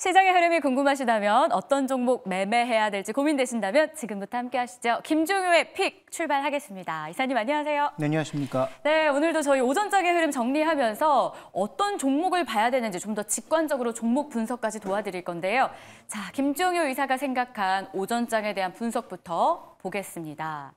시장의 흐름이 궁금하시다면 어떤 종목 매매해야 될지 고민되신다면 지금부터 함께 하시죠. 김종효의 픽 출발하겠습니다. 이사님 안녕하세요. 네, 안녕하십니까. 네, 오늘도 저희 오전장의 흐름 정리하면서 어떤 종목을 봐야 되는지 좀 더 직관적으로 종목 분석까지 도와드릴 건데요. 자, 김종효 이사가 생각한 오전장에 대한 분석부터 보겠습니다.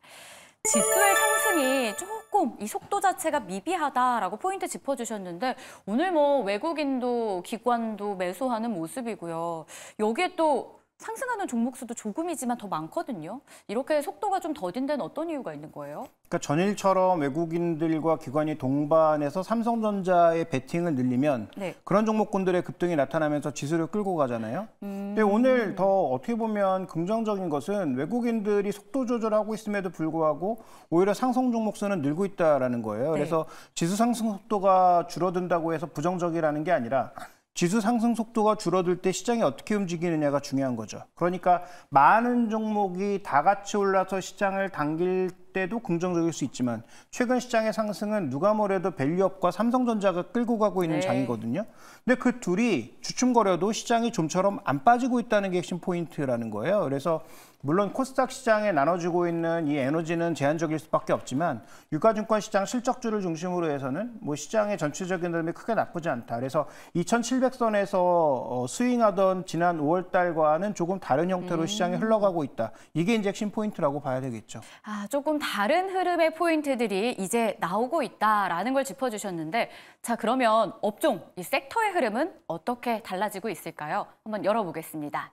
지수의 상승이 조금 이 속도 자체가 미비하다라고 포인트 짚어주셨는데 오늘 뭐 외국인도 기관도 매수하는 모습이고요. 여기에 또 상승하는 종목 수도 조금이지만 더 많거든요. 이렇게 속도가 좀 더딘 데는 어떤 이유가 있는 거예요? 그러니까 전일처럼 외국인들과 기관이 동반해서 삼성전자의 베팅을 늘리면 네. 그런 종목군들의 급등이 나타나면서 지수를 끌고 가잖아요. 음... 근데 오늘 더 어떻게 보면 긍정적인 것은 외국인들이 속도 조절하고 있음에도 불구하고 오히려 상승 종목 수는 늘고 있다라는 거예요. 네. 그래서 네. 지수 상승 속도가 줄어든다고 해서 부정적이라는 게 아니라 지수 상승 속도가 줄어들 때 시장이 어떻게 움직이느냐가 중요한 거죠. 그러니까 많은 종목이 다 같이 올라서 시장을 당길 때도 긍정적일 수 있지만 최근 시장의 상승은 누가 뭐래도 밸류업과 삼성전자가 끌고 가고 있는 네. 장이거든요. 근데 그 둘이 주춤거려도 시장이 좀처럼 안 빠지고 있다는 게 핵심 포인트라는 거예요. 그래서 물론 코스닥 시장에 나눠지고 있는 이 에너지는 제한적일 수밖에 없지만 유가증권 시장 실적주를 중심으로 해서는 뭐 시장의 전체적인 흐름이 크게 나쁘지 않다. 그래서 2,700선에서 어, 스윙하던 지난 5월 달과는 조금 다른 형태로 음. 시장이 흘러가고 있다. 이게 이제 핵심 포인트라고 봐야 되겠죠. 아, 조금 다른 흐름의 포인트들이 이제 나오고 있다라는 걸 짚어주셨는데 자 그러면 업종, 이 섹터의 흐름은 어떻게 달라지고 있을까요? 한번 열어보겠습니다.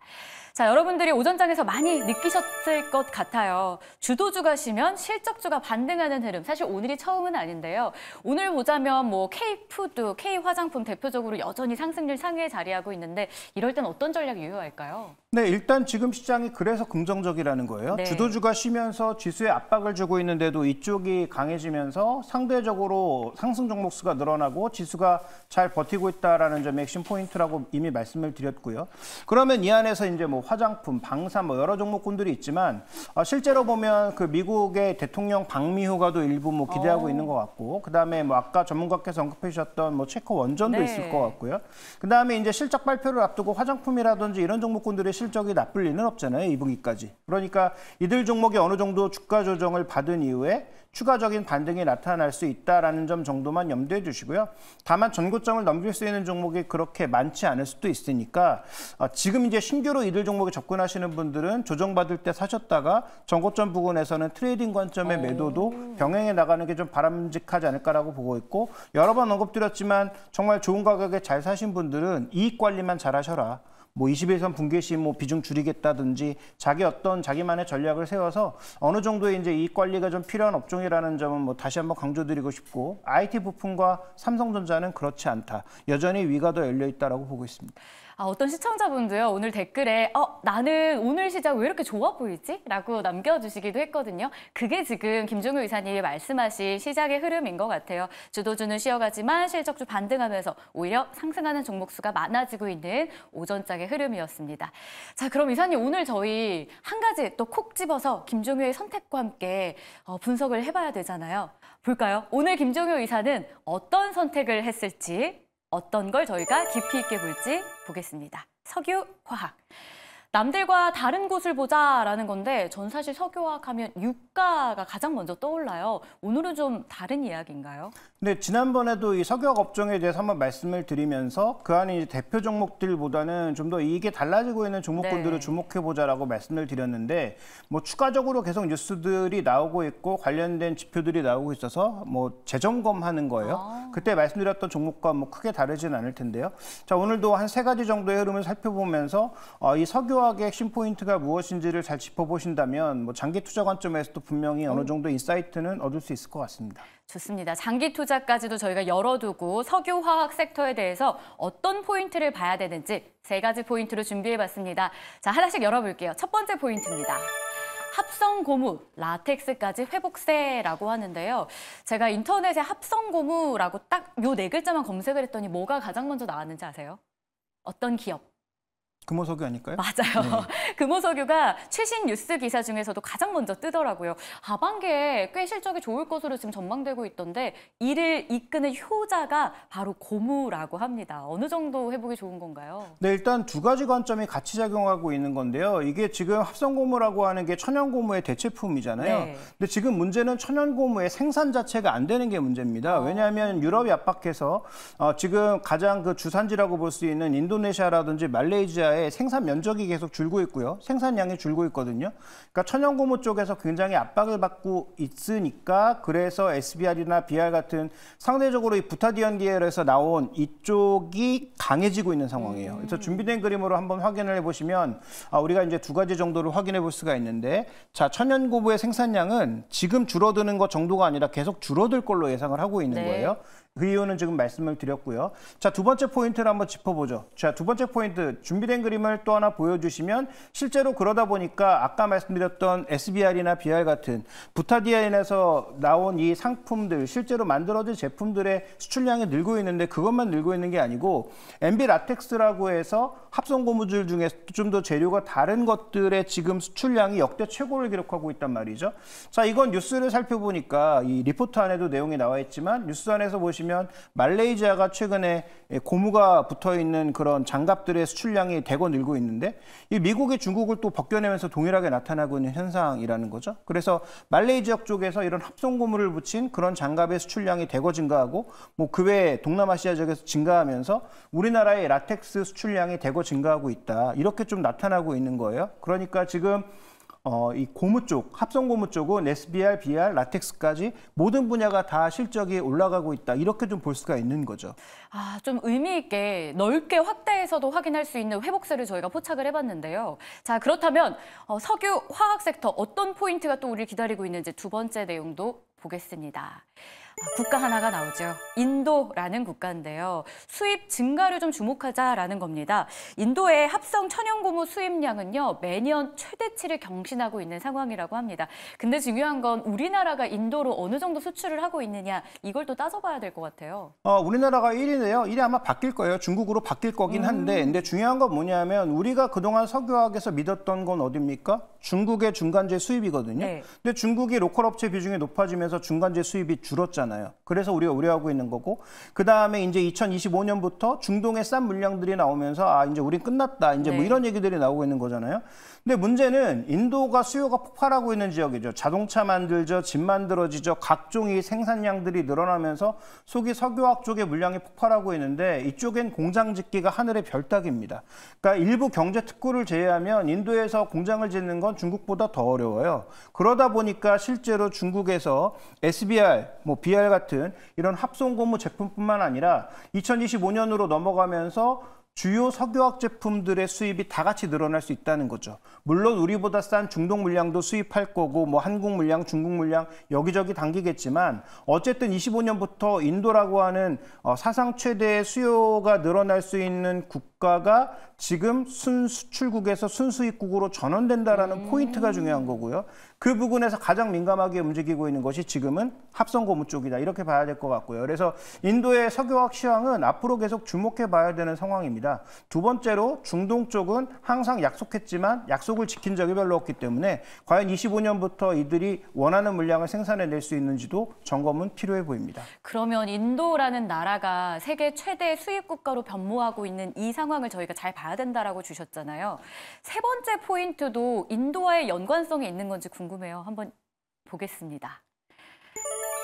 자 여러분들이 오전장에서 많이 느끼셨을 것 같아요. 주도주가 쉬면 실적주가 반등하는 흐름. 사실 오늘이 처음은 아닌데요. 오늘 보자면 뭐 K푸드, K화장품 대표적으로 여전히 상승률 상위에 자리하고 있는데 이럴 땐 어떤 전략이 유효할까요? 네, 일단 지금 시장이 그래서 긍정적이라는 거예요. 네. 주도주가 쉬면서 지수의 압박을 주고 있는데도 이쪽이 강해지면서 상대적으로 상승 종목 수가 늘어나고 지수가 잘 버티고 있다라는 점이 핵심 포인트라고 이미 말씀을 드렸고요. 그러면 이 안에서 이제 뭐 화장품, 방산 뭐 여러 종목군들이 있지만 어, 실제로 보면 그 미국의 대통령 방미 효과도 일부 뭐 기대하고 오. 어. 있는 것 같고 그다음에 뭐 아까 전문가께서 언급해 주셨던 뭐 체코 원전도 네. 있을 것 같고요. 그다음에 이제 실적 발표를 앞두고 화장품이라든지 이런 종목군들의 실적이 나쁠 리는 없잖아요. 이 분기까지. 그러니까 이들 종목이 어느 정도 주가 조정을 받은 이후에 추가적인 반등이 나타날 수 있다라는 점 정도만 염두해 주시고요. 다만 전고점을 넘길 수 있는 종목이 그렇게 많지 않을 수도 있으니까 어, 지금 이제 신규로 이들 종목에 접근하시는 분들은 조정받을 때 사셨다가 전고점 부근에서는 트레이딩 관점의 어. 매도도 병행해 나가는 게 좀 바람직하지 않을까라고 보고 있고 여러 번 언급드렸지만 정말 좋은 가격에 잘 사신 분들은 이익 관리만 잘 하셔라. 뭐 21선 붕괴 시뭐 비중 줄이겠다든지 자기 어떤 자기만의 전략을 세워서 어느 정도의 이제 이익 관리가 좀 필요한 업종이라는 점은 뭐 다시 한번 강조드리고 싶고 IT 부품과 삼성전자는 그렇지 않다. 여전히 위가 더 열려 있다라고 보고 있습니다. 아, 어떤 시청자분도요 오늘 댓글에 어 나는 오늘 시작 왜 이렇게 좋아 보이지? 라고 남겨주시기도 했거든요. 그게 지금 김종우 의사님이 말씀하신 시작의 흐름인 것 같아요. 주도주는 쉬어가지만 실적주 반등하면서 오히려 상승하는 종목 수가 많아지고 있는 오전장의 흐름이었습니다. 자 그럼 이사님 오늘 저희 한 가지 또 콕 집어서 김종우의 선택과 함께 어, 분석을 해봐야 되잖아요. 볼까요? 오늘 김종우 의사는 어떤 선택을 했을지 어떤 걸 저희가 깊이 있게 볼지 보겠습니다. 석유화학. 남들과 다른 곳을 보자라는 건데 전 사실 석유화학 하면 유가가 가장 먼저 떠올라요. 오늘은 좀 다른 이야기인가요? 네, 지난번에도 이 석유화학 업종에 대해서 한번 말씀을 드리면서 그 안에 대표 종목들보다는 좀 더 이익이 달라지고 있는 종목군들을 네. 주목해보자라고 말씀을 드렸는데 뭐 추가적으로 계속 뉴스들이 나오고 있고 관련된 지표들이 나오고 있어서 뭐 재점검하는 거예요. 아. 그때 말씀드렸던 종목과 뭐 크게 다르진 않을 텐데요. 자, 오늘도 한 세 가지 정도의 흐름을 살펴보면서 어, 이 석유 사회과학의 핵심 포인트가 무엇인지를 잘 짚어보신다면 뭐 장기 투자 관점에서도 분명히 어느 음. 정도 인사이트는 얻을 수 있을 것 같습니다. 좋습니다. 장기 투자까지도 저희가 열어두고 석유화학 섹터에 대해서 어떤 포인트를 봐야 되는지 세 가지 포인트로 준비해봤습니다. 자 하나씩 열어볼게요. 첫 번째 포인트입니다. 합성 고무, 라텍스까지 회복세라고 하는데요. 제가 인터넷에 합성 고무라고 딱 요 네 글자만 검색을 했더니 뭐가 가장 먼저 나왔는지 아세요? 어떤 기업? 금호석유 아닐까요? 맞아요. 네. 금호석유가 최신 뉴스 기사 중에서도 가장 먼저 뜨더라고요. 하반기에 꽤 실적이 좋을 것으로 지금 전망되고 있던데 이를 이끄는 효자가 바로 고무라고 합니다. 어느 정도 회복이 좋은 건가요? 네, 일단 두 가지 관점이 같이 작용하고 있는 건데요. 이게 지금 합성고무라고 하는 게 천연고무의 대체품이잖아요. 네. 근데 지금 문제는 천연고무의 생산 자체가 안 되는 게 문제입니다. 어. 왜냐하면 유럽이 압박해서 어, 지금 가장 그 주산지라고 볼 수 있는 인도네시아라든지 말레이시아의 우리나라의 생산 면적이 계속 줄고 있고요. 생산량이 줄고 있거든요. 그러니까 천연고무 쪽에서 굉장히 압박을 받고 있으니까 그래서 SBR이나 BR 같은 상대적으로 이 부타디언 계열에서 나온 이쪽이 강해지고 있는 상황이에요. 그래서 음. 준비된 그림으로 한번 확인을 해보시면 아, 우리가 이제 두 가지 정도를 확인해 볼 수가 있는데 자 천연고무의 생산량은 지금 줄어드는 것 정도가 아니라 계속 줄어들 걸로 예상을 하고 있는 네. 거예요. 의원은 지금 말씀을 드렸고요. 자, 두 번째 포인트를 한번 짚어보죠. 자, 두 번째 포인트 준비된 그림을 또 하나 보여주시면 실제로 그러다 보니까 아까 말씀드렸던 SBR이나 BR 같은 부타디아인에서 나온 이 상품들 실제로 만들어진 제품들의 수출량이 늘고 있는데 그것만 늘고 있는 게 아니고 MB 라텍스라고 해서 합성 고무줄 중에 좀 더 재료가 다른 것들의 지금 수출량이 역대 최고를 기록하고 있단 말이죠. 자, 이건 뉴스를 살펴보니까 이 리포트 안에도 내용이 나와 있지만 뉴스 안에서 보시면 보시면 말레이시아가 최근에 고무가 붙어 있는 그런 장갑들의 수출량이 대거 늘고 있는데 이 미국이 중국을 또 벗겨내면서 동일하게 나타나고 있는 현상이라는 거죠. 그래서 말레이시아 쪽에서 이런 합성 고무를 붙인 그런 장갑의 수출량이 대거 증가하고 뭐 그 외에 동남아시아 지역에서 증가하면서 우리나라의 라텍스 수출량이 대거 증가하고 있다. 이렇게 좀 나타나고 있는 거예요. 그러니까 지금 어, 이 고무 쪽, 합성 고무 쪽은 SBR, BR, 라텍스까지 모든 분야가 다 실적이 올라가고 있다. 이렇게 좀 볼 수가 있는 거죠. 아, 좀 의미 있게 넓게 확대해서도 확인할 수 있는 회복세를 저희가 포착을 해봤는데요. 자, 그렇다면 어, 석유, 화학 섹터 어떤 포인트가 또 우리를 기다리고 있는지 두 번째 내용도 보겠습니다. 국가 하나가 나오죠. 인도라는 국가인데요. 수입 증가를 좀 주목하자라는 겁니다. 인도의 합성 천연고무 수입량은요. 매년 최대치를 경신하고 있는 상황이라고 합니다. 근데 중요한 건 우리나라가 인도로 어느 정도 수출을 하고 있느냐 이걸 또 따져봐야 될 것 같아요. 어, 우리나라가 1위네요. 1위 아마 바뀔 거예요. 중국으로 바뀔 거긴 음. 한데 음. 근데 중요한 건 뭐냐면 우리가 그동안 석유학에서 믿었던 건 어딥니까? 중국의 중간재 수입이거든요. 네. 근데 중국이 로컬 업체 비중이 높아지면서 중간재 수입이 줄었잖아요. 거아요 그래서 우리가 우려하고 있는 거고 그 다음에 이제 2025년부터 중동의 싼 물량들이 나오면서 아 이제 우린 끝났다 이제 뭐 네. 뭐 이런 얘기들이 나오고 있는 거잖아요. 근데 문제는 인도가 수요가 폭발하고 있는 지역이죠. 자동차 만들죠, 집 만들어지죠, 각종의 생산량들이 늘어나면서 속이 석유화학 쪽의 물량이 폭발하고 있는데 이쪽엔 공장 짓기가 하늘의 별따기입니다. 그러니까 일부 경제 특구를 제외하면 인도에서 공장을 짓는 건 중국보다 더 어려워요. 그러다 보니까 실제로 중국에서 SBR, 뭐 BR VR 같은 이런 합성 고무 제품뿐만 아니라 2025년으로 넘어가면서 주요 석유학 제품들의 수입이 다 같이 늘어날 수 있다는 거죠. 물론 우리보다 싼 중동 물량도 수입할 거고 뭐 한국 물량, 중국 물량 여기저기 당기겠지만 어쨌든 25년부터 인도라고 하는 어, 사상 최대의 수요가 늘어날 수 있는 국가가 지금 순수출국에서 순수입국으로 전환된다라는 음. 포인트가 중요한 거고요. 그 부분에서 가장 민감하게 움직이고 있는 것이 지금은 합성 고무 쪽이다 이렇게 봐야 될 것 같고요. 그래서 인도의 석유화학 시황은 앞으로 계속 주목해 봐야 되는 상황입니다. 두 번째로 중동 쪽은 항상 약속했지만 약속을 지킨 적이 별로 없기 때문에 과연 25년부터 이들이 원하는 물량을 생산해 낼 수 있는지도 점검은 필요해 보입니다. 그러면 인도라는 나라가 세계 최대 수입 국가로 변모하고 있는 이 상황을 저희가 잘 봐야 가야 된다라고 주셨잖아요. 세 번째 포인트도 인도와의 연관성이 있는 건지 궁금해요. 한번 보겠습니다.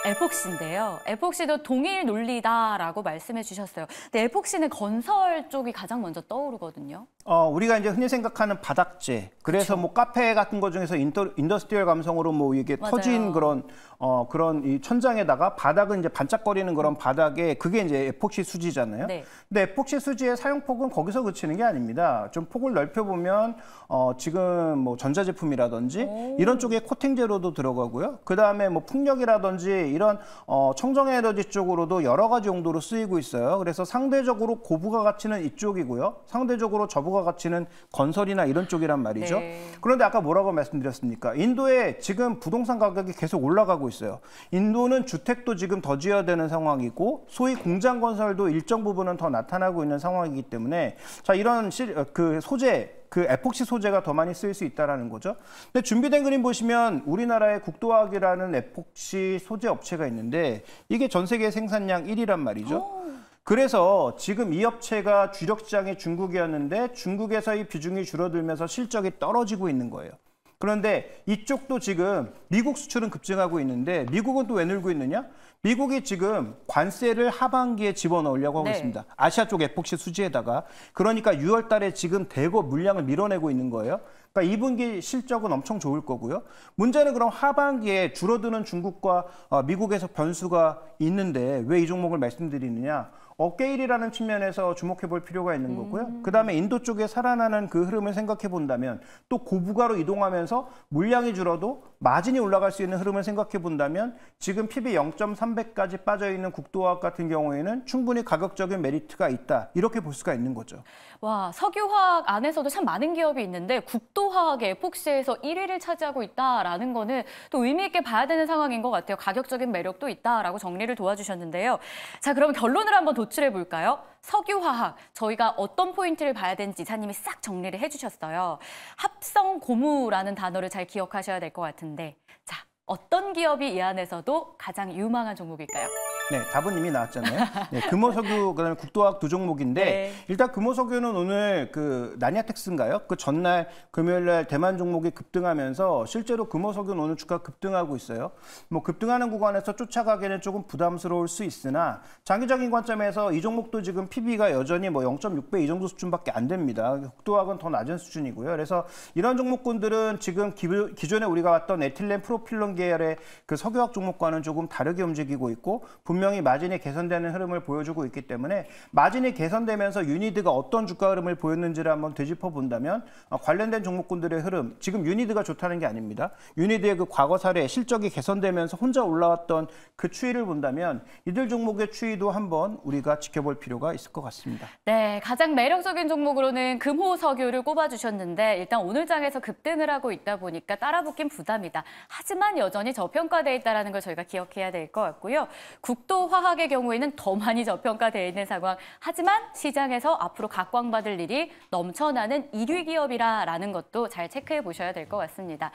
에폭시인데요. 에폭시도 동일 논리다라고 말씀해 주셨어요. 근데 에폭시는 건설 쪽이 가장 먼저 떠오르거든요. 어, 우리가 이제 흔히 생각하는 바닥재. 그래서 그쵸. 뭐 카페 같은 거 중에서 인더, 인더스트리얼 감성으로 뭐 이게 맞아요. 터진 그런 어, 그런 이 천장에다가 바닥은 이제 반짝거리는 그런 바닥에 그게 이제 에폭시 수지잖아요. 네. 근데 에폭시 수지의 사용폭은 거기서 그치는 게 아닙니다. 좀 폭을 넓혀 보면 어, 지금 뭐 전자제품이라든지 오. 이런 쪽에 코팅재로도 들어가고요. 그다음에 뭐 풍력이라든지 이런 어, 청정 에너지 쪽으로도 여러 가지 용도로 쓰이고 있어요. 그래서 상대적으로 고부가 가치는 이쪽이고요. 상대적으로 저부가 가치는 건설이나 이런 쪽이란 말이죠. 네. 그런데 아까 뭐라고 말씀드렸습니까? 인도에 지금 부동산 가격이 계속 올라가고 있어요. 인도는 주택도 지금 더 지어야 되는 상황이고 소위 공장 건설도 일정 부분은 더 나타나고 있는 상황이기 때문에 자 이런 시, 어, 그 소재 그 에폭시 소재가 더 많이 쓰일 수 있다라는 거죠. 근데 준비된 그림 보시면 우리나라의 국도화학이라는 에폭시 소재 업체가 있는데 이게 전 세계 생산량 1위란 말이죠. 그래서 지금 이 업체가 주력 시장이 중국이었는데 중국에서의 비중이 줄어들면서 실적이 떨어지고 있는 거예요. 그런데 이쪽도 지금 미국 수출은 급증하고 있는데 미국은 또 왜 늘고 있느냐? 미국이 지금 관세를 하반기에 집어넣으려고 하고 네. 있습니다. 아시아 쪽 에폭시 수지에다가 그러니까 6월 달에 지금 대거 물량을 밀어내고 있는 거예요. 그러니까 2분기 실적은 엄청 좋을 거고요. 문제는 그럼 하반기에 줄어드는 중국과 어, 미국에서 변수가 있는데 왜 이 종목을 말씀드리느냐? 업계일이라는 측면에서 주목해 볼 필요가 있는 음. 거고요. 음. 그다음에 인도 쪽에 살아나는 그 흐름을 생각해 본다면 또 고부가로 이동하면서 물량이 줄어도 마진이 올라갈 수 있는 흐름을 생각해 본다면 지금 PB 0.3배까지 빠져 있는 국도화학 같은 경우에는 충분히 가격적인 메리트가 있다. 이렇게 볼 수가 있는 거죠. 와, 석유화학 안에서도 참 많은 기업이 있는데 국도화학의 폭시에서 1위를 차지하고 있다라는 거는 또 의미 있게 봐야 되는 상황인 것 같아요. 가격적인 매력도 있다라고 정리를 도와주셨는데요. 자, 그럼 결론을 한번 도 노출해 볼까요? 석유화학, 저희가 어떤 포인트를 봐야 되는지 이사님이 싹 정리를 해주셨어요. 합성 고무라는 단어를 잘 기억하셔야 될 것 같은데 자, 어떤 기업이 이 안에서도 가장 유망한 종목일까요? 네, 답은 이미 나왔잖아요. 네, 금호석유 그다음에 국도학 두 종목인데 네. 일단 금호석유는 오늘 그 나니아텍스인가요? 그 전날 금요일 날 대만 종목이 급등하면서 실제로 금호석유는 오늘 주가 급등하고 있어요. 뭐 급등하는 구간에서 쫓아가기는 조금 부담스러울 수 있으나 장기적인 관점에서 이 종목도 지금 PB가 여전히 뭐 0.6배 이 정도 수준밖에 안 됩니다. 국도학은 더 낮은 수준이고요. 그래서 이런 종목군들은 지금 기존에 우리가 봤던 에틸렌 프로필론 계열의 그 석유학 종목과는 조금 다르게 움직이고 있고 분명히 마진이 개선되는 흐름을 보여주고 있기 때문에 마진이 개선되면서 유니드가 어떤 주가 흐름을 보였는지를 한번 되짚어 본다면 어, 관련된 종목군들의 흐름 지금 유니드가 좋다는 게 아닙니다. 유니드의 그 과거 사례 실적이 개선되면서 혼자 올라왔던 그 추이를 본다면 이들 종목의 추이도 한번 우리가 지켜볼 필요가 있을 것 같습니다. 네, 가장 매력적인 종목으로는 금호 석유를 꼽아주셨는데 일단 오늘 장에서 급등을 하고 있다 보니까 따라붙긴 부담이다. 하지만 여전히 저평가돼 있다는 라걸 저희가 기억해야 될 것 같고요. 국또 화학의 경우에는 더 많이 저평가되어 있는 상황. 하지만 시장에서 앞으로 각광받을 일이 넘쳐나는 1위 기업이라라는 것도 잘 체크해 보셔야 될 것 같습니다.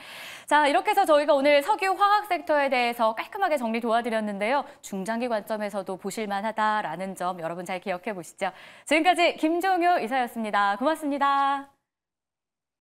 자, 이렇게 해서 저희가 오늘 석유 화학 섹터에 대해서 깔끔하게 정리 도와드렸는데요. 중장기 관점에서도 보실만하다라는 점 여러분 잘 기억해 보시죠. 지금까지 김종효 이사였습니다. 고맙습니다.